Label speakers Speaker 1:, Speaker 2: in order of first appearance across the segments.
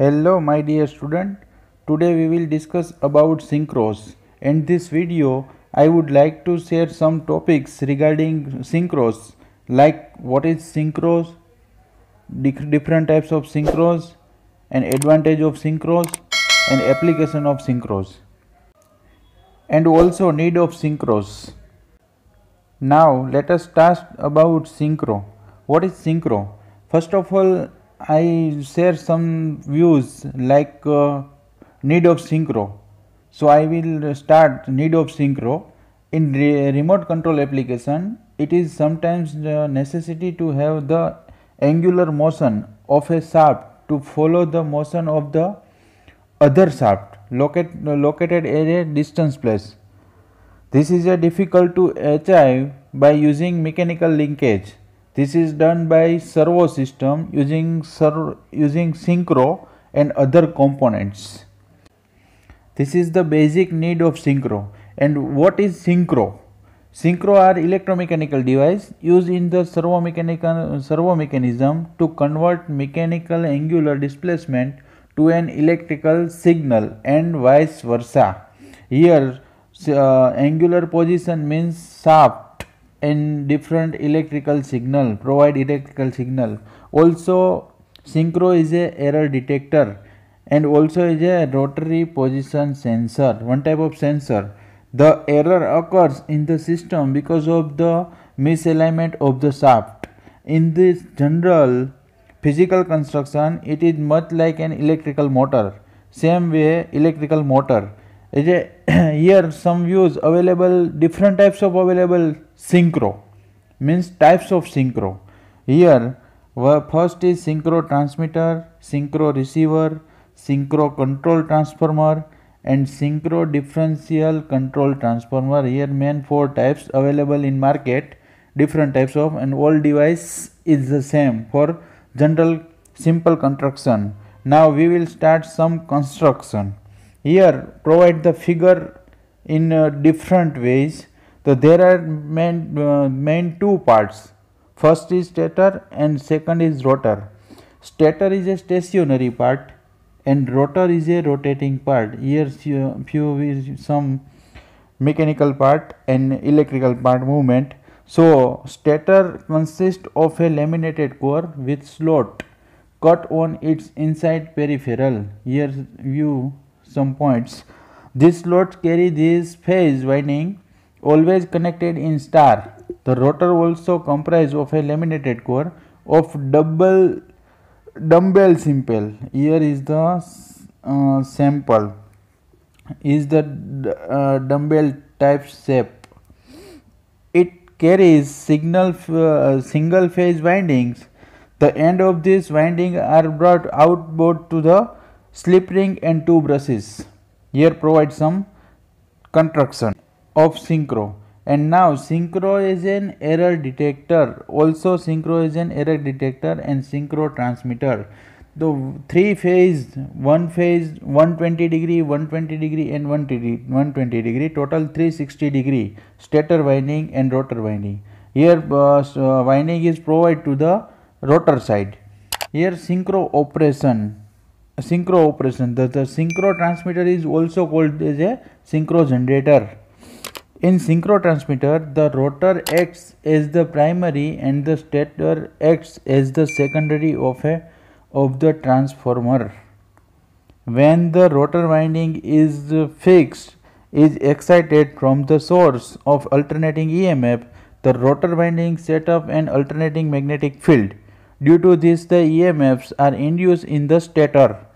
Speaker 1: Hello my dear student, today we will discuss about synchros. In this video, I would like to share some topics regarding synchros like what is synchros, different types of synchros, and advantage of synchros and application of synchros and also need of synchros. Now let us start about synchro. What is synchro? First of all I share some views like uh, need of synchro. So I will start need of synchro. In re remote control application, it is sometimes the necessity to have the angular motion of a shaft to follow the motion of the other shaft locate, located at a distance place. This is a difficult to achieve by using mechanical linkage. This is done by servo system using, using synchro and other components. This is the basic need of synchro. And what is synchro? Synchro are electromechanical device used in the servo, mechanical, servo mechanism to convert mechanical angular displacement to an electrical signal and vice versa. Here uh, angular position means shaft and different electrical signal provide electrical signal also synchro is a error detector and also is a rotary position sensor one type of sensor the error occurs in the system because of the misalignment of the shaft in this general physical construction it is much like an electrical motor same way electrical motor is a here some views available different types of available synchro means types of synchro here first is synchro transmitter synchro receiver synchro control transformer and synchro differential control transformer here main four types available in market different types of and all device is the same for general simple construction now we will start some construction here provide the figure in uh, different ways so, there are main, uh, main two parts first is stator and second is rotor. Stator is a stationary part and rotor is a rotating part. Here few is some mechanical part and electrical part movement. So, stator consists of a laminated core with slot cut on its inside peripheral. Here view some points. This slot carry this phase winding always connected in star. The rotor also comprised of a laminated core of double dumbbell simple. Here is the uh, sample is the uh, dumbbell type shape. It carries signal uh, single phase windings. The end of these windings are brought outboard to the slip ring and two brushes. Here provide some contraction of synchro and now synchro is an error detector also synchro is an error detector and synchro transmitter the three phase one phase 120 degree 120 degree and 120 degree total 360 degree stator winding and rotor winding here uh, so uh, winding is provided to the rotor side here synchro operation synchro operation the, the synchro transmitter is also called as a synchro generator in synchro transmitter, the rotor acts as the primary and the stator acts as the secondary of, a, of the transformer. When the rotor winding is fixed, is excited from the source of alternating EMF, the rotor winding set up an alternating magnetic field. Due to this, the EMFs are induced in the stator.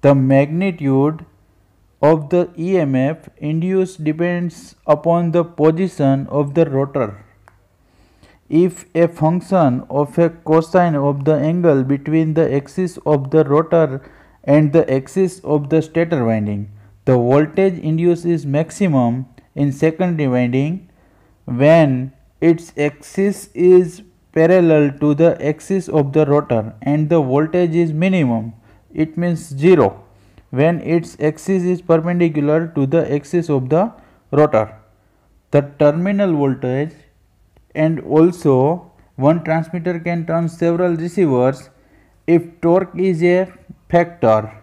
Speaker 1: The magnitude of the EMF induced depends upon the position of the rotor. If a function of a cosine of the angle between the axis of the rotor and the axis of the stator winding, the voltage induced is maximum in secondary winding when its axis is parallel to the axis of the rotor and the voltage is minimum, it means 0 when its axis is perpendicular to the axis of the rotor. The terminal voltage and also one transmitter can turn several receivers if torque is a factor.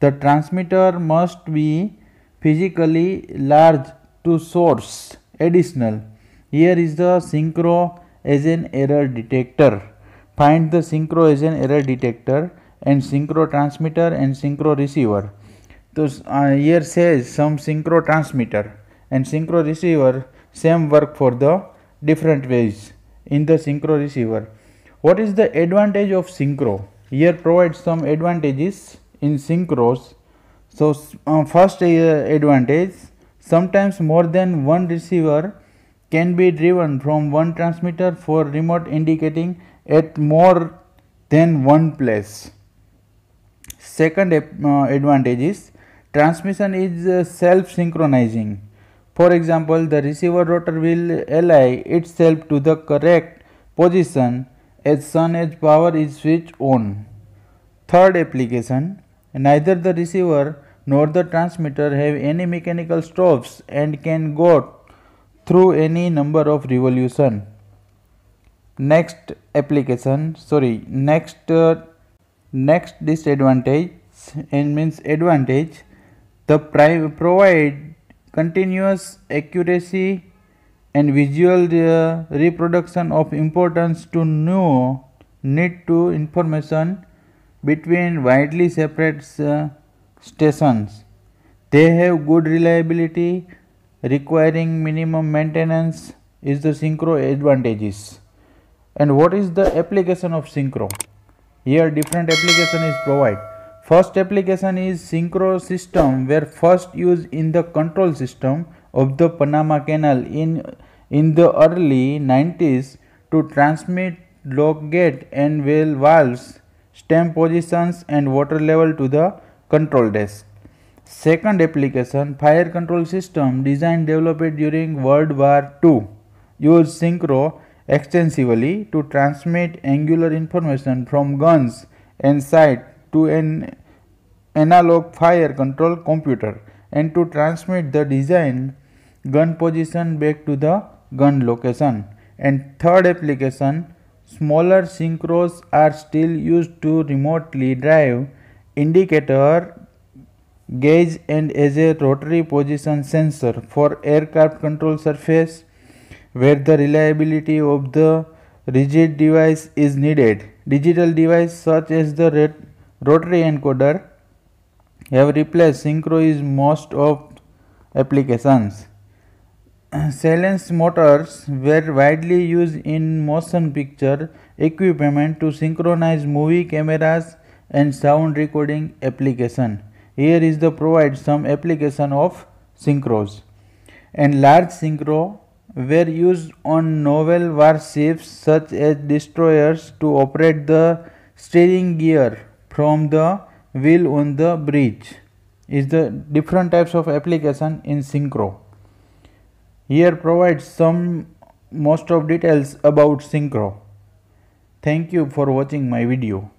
Speaker 1: The transmitter must be physically large to source additional. Here is the synchro as an error detector. Find the synchro as an error detector and synchro transmitter and synchro receiver. So uh, here says some synchro transmitter and synchro receiver same work for the different ways in the synchro receiver. What is the advantage of synchro? Here provides some advantages in synchros. So uh, first uh, advantage sometimes more than one receiver can be driven from one transmitter for remote indicating at more than one place. Second uh, advantage is transmission is uh, self synchronizing. For example, the receiver rotor will align itself to the correct position as soon as power is switched on. Third application, neither the receiver nor the transmitter have any mechanical stops and can go through any number of revolution. Next application, sorry, next uh, Next disadvantage and means advantage the provide continuous accuracy and visual uh, reproduction of importance to know need to information between widely separate uh, stations. They have good reliability requiring minimum maintenance is the synchro advantages. And what is the application of synchro? Here different application is provided. First application is synchro system where first used in the control system of the Panama Canal in, in the early 90s to transmit lock gate and well valves, stem positions and water level to the control desk. Second application, fire control system designed developed during World War II used synchro extensively to transmit angular information from guns and sight to an analog fire control computer and to transmit the designed gun position back to the gun location. And third application, smaller synchros are still used to remotely drive indicator gauge and as a rotary position sensor for aircraft control surface where the reliability of the rigid device is needed. Digital devices such as the rotary encoder have replaced synchroise most of applications. Silence motors were widely used in motion picture equipment to synchronize movie cameras and sound recording application. Here is the provide some application of synchros and large synchro were used on naval warships such as destroyers to operate the steering gear from the wheel on the bridge is the different types of application in synchro here provides some most of details about synchro thank you for watching my video